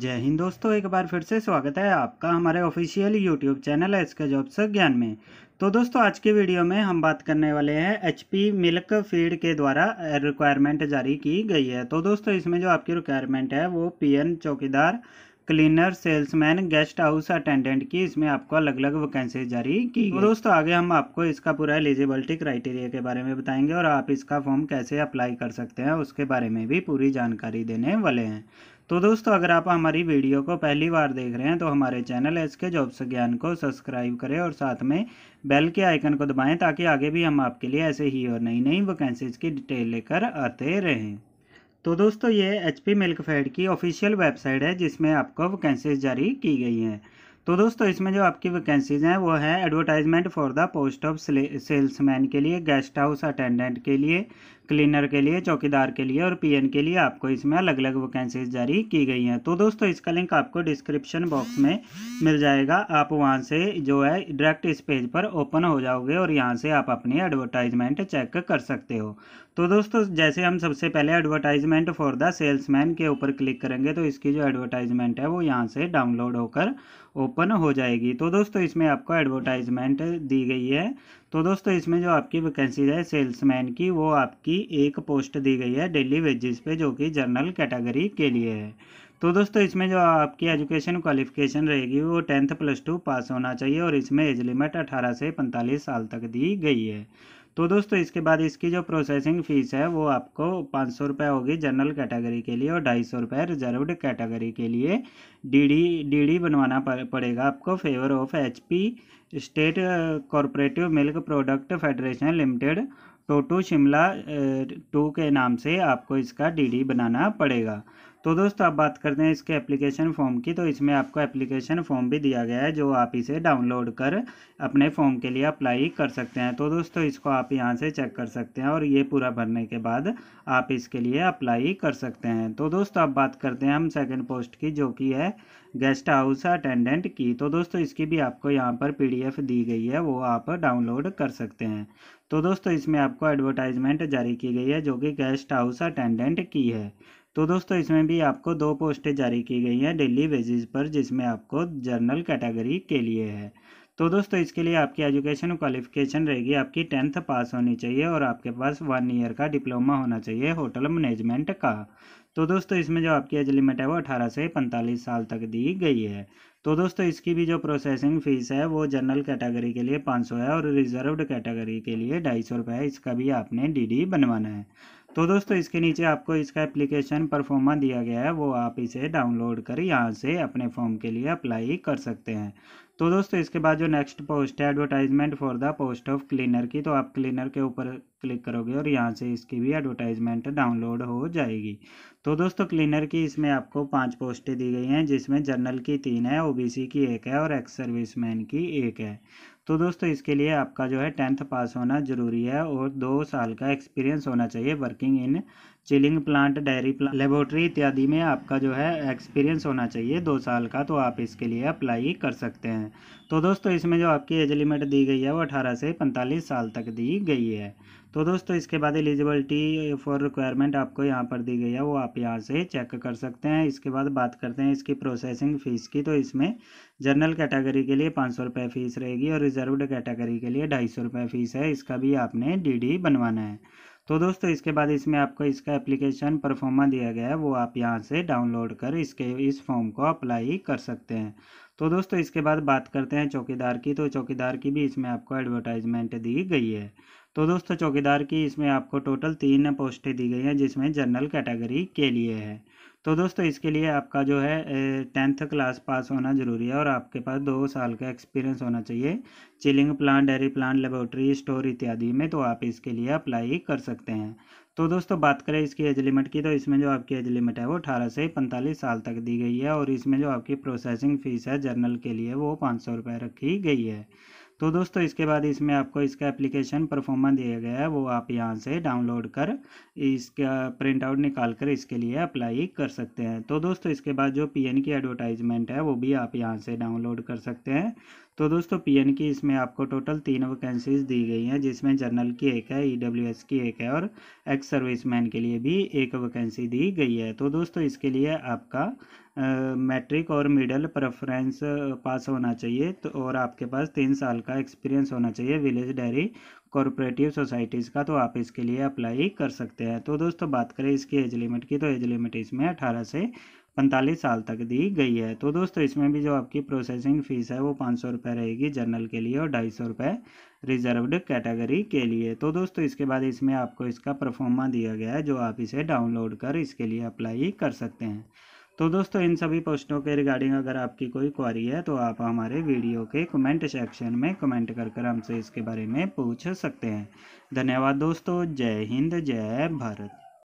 जय हिंद दोस्तों एक बार फिर से स्वागत है आपका हमारे ऑफिशियल यूट्यूब चैनल है इसका जॉब से ज्ञान में तो दोस्तों आज की वीडियो में हम बात करने वाले हैं एच पी मिल्क फीड के द्वारा रिक्वायरमेंट जारी की गई है तो दोस्तों इसमें जो आपकी रिक्वायरमेंट है वो पीएन चौकीदार cleaner salesman guest house attendant की इसमें आपको अलग अलग वैकेंसी जारी की तो दोस्तों आगे हम आपको इसका पूरा एलिजिबिलिटी क्राइटेरिया के बारे में बताएंगे और आप इसका फॉर्म कैसे अप्लाई कर सकते हैं उसके बारे में भी पूरी जानकारी देने वाले हैं तो दोस्तों अगर आप हमारी वीडियो को पहली बार देख रहे हैं तो हमारे चैनल एस के जॉब्स ज्ञान को सब्सक्राइब करें और साथ में बेल के आइकन को दबाएं ताकि आगे भी हम आपके लिए ऐसे ही और नई नई वैकेंसीज की डिटेल लेकर आते रहें तो दोस्तों ये एच पी मिल्क फेड की ऑफिशियल वेबसाइट है जिसमें आपको वैकेंसीज जारी की गई हैं तो दोस्तों इसमें जो आपकी वैकेंसीज़ हैं वो है advertisement for the post of salesman के लिए गेस्ट हाउस अटेंडेंट के लिए क्लीनर के लिए चौकीदार के लिए और पीएन के लिए आपको इसमें अलग अलग वैकेंसीज जारी की गई हैं तो दोस्तों इसका लिंक आपको डिस्क्रिप्शन बॉक्स में मिल जाएगा आप वहाँ से जो है डायरेक्ट इस पेज पर ओपन हो जाओगे और यहाँ से आप अपनी एडवर्टाइजमेंट चेक कर सकते हो तो दोस्तों जैसे हम सबसे पहले एडवर्टाइजमेंट फॉर द सेल्समैन के ऊपर क्लिक करेंगे तो इसकी जो एडवर्टाइजमेंट है वो यहाँ से डाउनलोड होकर ओपन हो जाएगी तो दोस्तों इसमें आपको एडवर्टाइजमेंट दी गई है तो दोस्तों इसमें जो आपकी वैकेंसी है सेल्समैन की वो आपकी की एक पोस्ट दी गई है डेली वेजेस पे जो कि जनरल कैटेगरी के लिए है तो दोस्तों इसमें जो आपकी एजुकेशन क्वालिफिकेशन रहेगी वो टेंथ प्लस टू पास होना चाहिए और इसमें एज लिमिट अठारह से पैंतालीस साल तक दी गई है तो दोस्तों इसके बाद इसकी जो प्रोसेसिंग फ़ीस है वो आपको पाँच सौ रुपये होगी जनरल कैटेगरी के लिए और ढाई सौ रुपये रिजर्वड कैटेगरी के लिए डीडी डीडी बनवाना पड़ेगा आपको favour of HP state cooperative milk product federation limited Totu Shimla two के नाम से आपको इसका डीडी बनाना पड़ेगा तो दोस्तों आप बात करते हैं इसके एप्लीकेशन फॉर्म की तो इसमें आपको एप्लीकेशन फॉर्म भी दिया गया है जो आप इसे डाउनलोड कर अपने फॉर्म के लिए अप्लाई कर सकते हैं तो दोस्तों इसको आप यहाँ से चेक कर सकते हैं और ये पूरा भरने के बाद आप इसके लिए अप्लाई कर सकते हैं तो दोस्तों आप बात करते हैं हम सेकेंड पोस्ट की जो कि है गेस्ट हाउस अटेंडेंट की तो दोस्तों इसकी भी आपको यहाँ पर पी दी गई है वो आप डाउनलोड कर सकते हैं तो दोस्तों इसमें आपको एडवर्टाइजमेंट जारी की गई है जो कि गेस्ट हाउस अटेंडेंट की है तो दोस्तों इसमें भी आपको दो पोस्टें जारी की गई हैं डेली बेसिस पर जिसमें आपको जर्नल कैटेगरी के लिए है तो दोस्तों इसके लिए आपकी एजुकेशन क्वालिफिकेशन रहेगी आपकी टेंथ पास होनी चाहिए और आपके पास वन ईयर का डिप्लोमा होना चाहिए होटल मैनेजमेंट का तो दोस्तों इसमें जो आपकी एज लिमिट है वो अठारह से पैंतालीस साल तक दी गई है तो दोस्तों इसकी भी जो प्रोसेसिंग फ़ीस है वो जनरल कैटेगरी के लिए पाँच सौ है और रिजर्व्ड कैटेगरी के लिए ढाई सौ रुपये है इसका भी आपने डीडी बनवाना है तो दोस्तों इसके नीचे आपको इसका एप्लीकेशन परफॉर्मा दिया गया है वो आप इसे डाउनलोड कर यहाँ से अपने फॉर्म के लिए अप्लाई कर सकते हैं तो दोस्तों इसके बाद जो नेक्स्ट पोस्ट है advertisement for the post of cleaner की तो आप क्लीनर के ऊपर क्लिक करोगे और यहाँ से इसकी भी एडवर्टाइजमेंट डाउनलोड हो जाएगी तो दोस्तों क्लीनर की इसमें आपको पांच पोस्टें दी गई हैं जिसमें जनरल की तीन है ओबीसी की एक है और एक्स सर्विसमैन की एक है तो दोस्तों इसके लिए आपका जो है टेंथ पास होना ज़रूरी है और दो साल का एक्सपीरियंस होना चाहिए working in chilling plant dairy plant laboratory इत्यादि में आपका जो है एक्सपीरियंस होना चाहिए दो साल का तो आप इसके लिए अप्लाई कर सकते हैं तो दोस्तों इसमें जो आपकी एज लिमिट दी गई है वो अठारह से पैंतालीस साल तक दी गई है तो दोस्तों इसके बाद एलिजिबिलिटी फॉर रिक्वायरमेंट आपको यहाँ पर दी गई है वो आप यहाँ से चेक कर सकते हैं इसके बाद बात करते हैं इसकी प्रोसेसिंग फ़ीस की तो इसमें जनरल कैटेगरी के लिए पाँच सौ रुपये फ़ीस रहेगी और रिजर्वड कैटेगरी के लिए ढाई सौ रुपये फ़ीस है इसका भी आपने डी बनवाना है तो दोस्तों इसके बाद इसमें आपको इसका एप्लीकेशन परफॉर्मा दिया गया है वो आप यहाँ से डाउनलोड कर इसके इस फॉर्म को अप्लाई कर सकते हैं तो दोस्तों इसके बाद बात करते हैं चौकीदार की तो चौकीदार की भी इसमें आपको एडवर्टाइजमेंट दी गई है तो दोस्तों चौकीदार की इसमें आपको टोटल तीन पोस्टें दी गई हैं जिसमें जनरल कैटेगरी के लिए है तो दोस्तों इसके लिए आपका जो है टेंथ क्लास पास होना ज़रूरी है और आपके पास दो साल का एक्सपीरियंस होना चाहिए chilling plant dairy plant laboratory store इत्यादि में तो आप इसके लिए अप्लाई कर सकते हैं तो दोस्तों बात करें इसकी एज लिमिट की तो इसमें जो आपकी एज लिमिट है वो अठारह से पैंतालीस साल तक दी गई है और इसमें जो आपकी प्रोसेसिंग फ़ीस है जर्नल के लिए वो पाँच सौ रुपये रखी गई है तो दोस्तों इसके बाद इसमें आपको इसका एप्लीकेशन परफॉर्मा दिया गया है वो आप यहाँ से डाउनलोड कर इसका प्रिंट आउट निकाल कर इसके लिए अप्लाई कर सकते हैं तो दोस्तों इसके बाद जो पीएन की एडवर्टाइजमेंट है वो भी आप यहाँ से डाउनलोड कर सकते हैं तो दोस्तों पीएन की इसमें आपको टोटल तीन वैकेंसीज दी गई हैं जिसमें जर्नल की एक है ई e की एक है और एक्स सर्विस के लिए भी एक वैकेंसी दी गई है तो दोस्तों इसके लिए आपका मैट्रिक और मिडल प्रेफरेंस पास होना चाहिए तो और आपके पास तीन साल का एक्सपीरियंस होना चाहिए विलेज डेयरी कॉरपोरेटिव सोसाइटीज़ का तो आप इसके लिए अप्लाई कर सकते हैं तो दोस्तों बात करें इसकी एज लिमिट की तो एज लिमिट इसमें अठारह से पैंतालीस साल तक दी गई है तो दोस्तों इसमें भी जो आपकी प्रोसेसिंग फ़ीस है वो पाँच सौ रुपये रहेगी जनरल के लिए और ढाई सौ रुपये रिजर्वड कैटेगरी के लिए तो दोस्तों इसके बाद इसमें आपको इसका परफॉर्मा दिया गया है जो आप इसे डाउनलोड कर इसके लिए अप्लाई कर सकते हैं तो दोस्तों इन सभी प्रश्नों के रिगार्डिंग अगर आपकी कोई क्वारी है तो आप हमारे वीडियो के कमेंट सेक्शन में कमेंट कर कर हमसे इसके बारे में पूछ सकते हैं धन्यवाद दोस्तों जय हिंद जय भारत